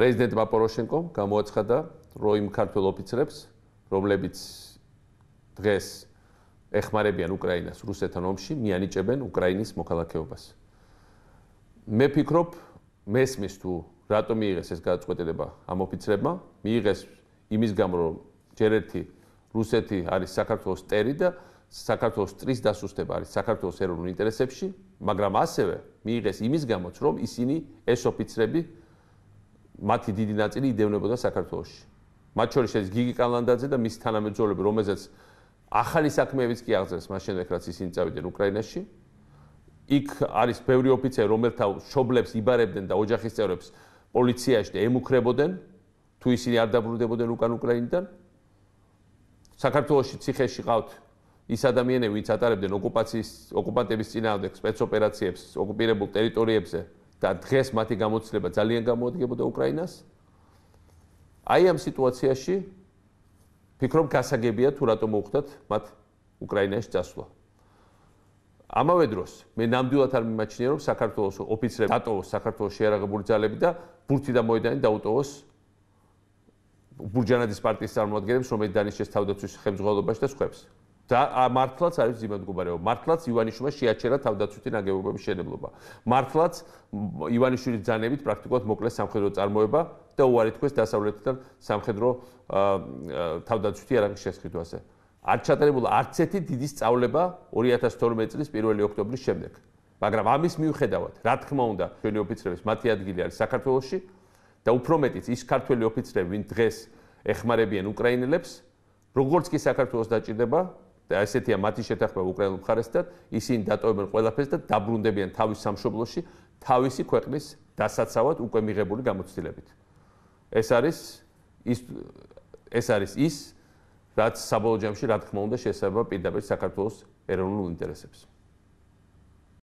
პრეზიდენტ პაპოროშენკო გამოაცხადა როიმ ქართულ ოფიცრებს, რომლებიც დღეს ეხმარებიან უკრაინას რუსეთთან ომში, მიანიჭებენ უკრაინის მოქალაქეობას. მე ვფიქრობ, მესმის თუ რატომ მიიღეს ეს გადაწყვეტება ამ ოფიცრებმა? მიიღეს იმის გამო, რომ ჯერ ერთი რუსეთი არის საქართველოს ტერი და საქართველოს წრის დასუსტება არის საქართველოს ეროვნულ ინტერესებში, მაგრამ ასევე მიიღეს იმის გამოც, რომ ისინი ეს ოფიცრები მათი დიდი ნაწილი იდევნებოდა საქართველოში. მათ შორის ეს გიგი კალანდაძე და მის თანამეძროლები, რომელსაც ახალი საქმეებიც კი აღწევს, მაშინ ეკრაც ისინი წავიდნენ უკრაინაში. იქ არის ბევრი ოფიცერი, რომელთა შობლებს იბარებდნენ და ოჯახის წევრებს პოლიციაში და ემუქრებოდნენ, თუ ისინი არ დაბრუნდებოდნენ უკან უკრაინიდან. საქართველოში ციხეში ყავთ ის ადამიანები, ვინც ატარებდნენ ოკუპაციის ოკუპანტების წინააღმდეგ სპეცოპერაციებს ოკუპირებულ ტერიტორიებზე. და დღეს მათი გამოცდილება ძალიან გამოადგენდა უკრაინას. აი ამ სიტუაციაში ფიქრობ გასაგებია თუ რატომ უხდათ მათ უკრაინაში დასვლა. ამავე დროს მე ნამდვილად არ მიმაჩნია რომ საქართველოს ოფიცრები დატოვოს საქართველოს შეერაღებული ძალები და ბურთი და მოედანი დაუტოვოს ბურჯანადის პარტიის წარმომადგენლებს რომელიც დანიშნეს თავდაცვის ხელმძღვანელობაში და სხვებს. და მართლაც არის ძიმადგობარეობა. მართლაც ივანიშვილმა შეაჩერა თავდაცვითი ნაგებობების შენებლობა. მართლაც ივანიშვილის ძანებით პრაქტიკულად მოკლეს სამხედრო წარმოება და უარი თქვეს დასავლეთიდან სამხედრო თავდაცვითი არაგის შეხედვაზე. არ ჩატარებულა არც ერთი დიდი სწავლება 2012 წლის 1 ოქტომბრის შემდეგ. მაგრამ ამის მიუხედავად, რა თქმა უნდა, ჩვენი ოფიცრების მათი ადგილი არის საქართველოში და უფრო მეტიც ის ქართველი ოფიცრები, ვინ დღეს ეხმარებიან უკრაინელებს, როგორც კი საქართველოს დაჭირდება, და ესეთია მათი შეთანხმება უკრაინულ მხარესთან, ისინი დატოვებენ ყველაფერს და დაბრუნდებიან თავის სამშობლოში, თავისი ქვეყნის დასაცავად უკვე მიღებული გამოცდილებით. ეს არის ის ეს არის ის რაც საბოლოო ჯამში რა თქმა უნდა შეესაბამება პირდაპირ საქართველოს ეროვნულ ინტერესებს.